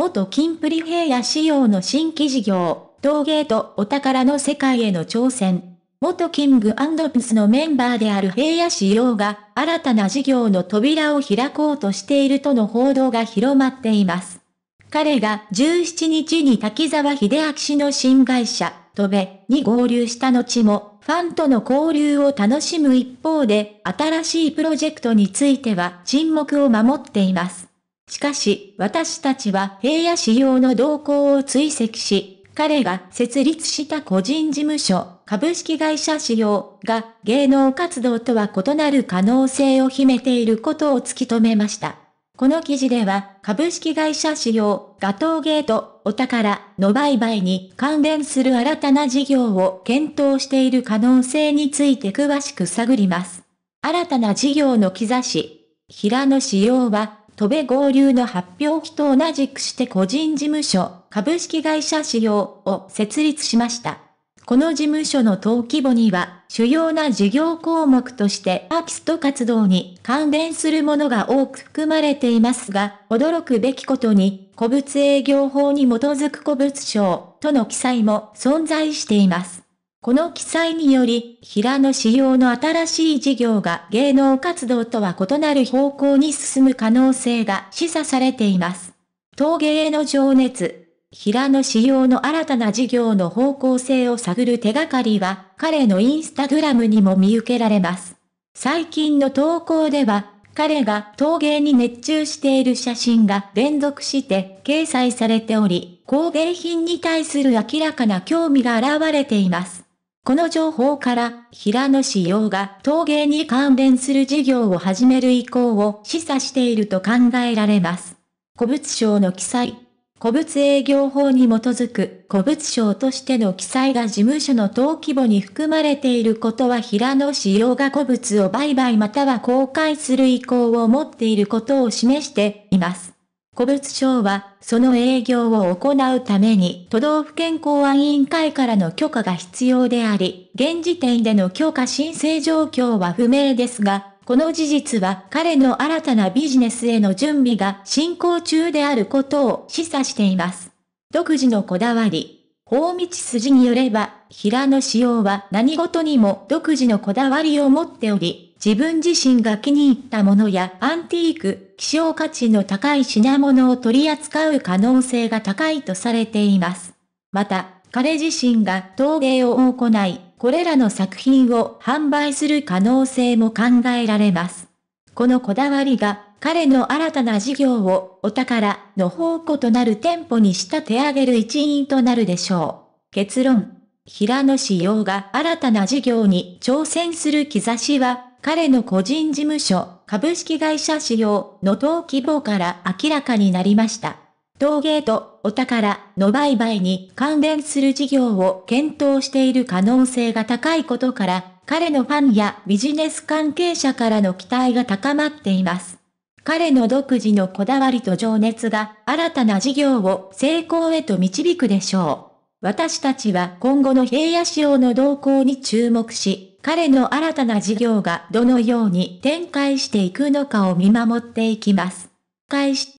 元金プリ平野仕様の新規事業、陶芸とお宝の世界への挑戦。元キングプスのメンバーである平野仕様が新たな事業の扉を開こうとしているとの報道が広まっています。彼が17日に滝沢秀明氏の新会社、戸部に合流した後も、ファンとの交流を楽しむ一方で、新しいプロジェクトについては沈黙を守っています。しかし、私たちは平野仕様の動向を追跡し、彼が設立した個人事務所、株式会社仕様が芸能活動とは異なる可能性を秘めていることを突き止めました。この記事では、株式会社仕様が陶芸とお宝の売買に関連する新たな事業を検討している可能性について詳しく探ります。新たな事業の兆し。平野仕様は戸部合流の発表期と同じくして個人事務所、株式会社仕様を設立しました。この事務所の登記簿には、主要な事業項目としてアーティスト活動に関連するものが多く含まれていますが、驚くべきことに、古物営業法に基づく古物商との記載も存在しています。この記載により、平野仕様の新しい事業が芸能活動とは異なる方向に進む可能性が示唆されています。陶芸への情熱。平野仕様の新たな事業の方向性を探る手がかりは、彼のインスタグラムにも見受けられます。最近の投稿では、彼が陶芸に熱中している写真が連続して掲載されており、工芸品に対する明らかな興味が現れています。この情報から、平野紫耀が陶芸に関連する事業を始める意向を示唆していると考えられます。古物商の記載。古物営業法に基づく古物商としての記載が事務所の登記簿に含まれていることは平野紫耀が古物を売買または公開する意向を持っていることを示しています。古物商は、その営業を行うために都道府県公安委員会からの許可が必要であり、現時点での許可申請状況は不明ですが、この事実は彼の新たなビジネスへの準備が進行中であることを示唆しています。独自のこだわり。法道筋によれば、平野紫耀は何事にも独自のこだわりを持っており、自分自身が気に入ったものやアンティーク、希少価値の高い品物を取り扱う可能性が高いとされています。また、彼自身が陶芸を行い、これらの作品を販売する可能性も考えられます。このこだわりが彼の新たな事業をお宝の宝庫となる店舗に仕立て上げる一因となるでしょう。結論。平野紫陽が新たな事業に挑戦する兆しは彼の個人事務所、株式会社使用の登記簿から明らかになりました。陶芸とお宝の売買に関連する事業を検討している可能性が高いことから、彼のファンやビジネス関係者からの期待が高まっています。彼の独自のこだわりと情熱が新たな事業を成功へと導くでしょう。私たちは今後の平野仕様の動向に注目し、彼の新たな事業がどのように展開していくのかを見守っていきます。開始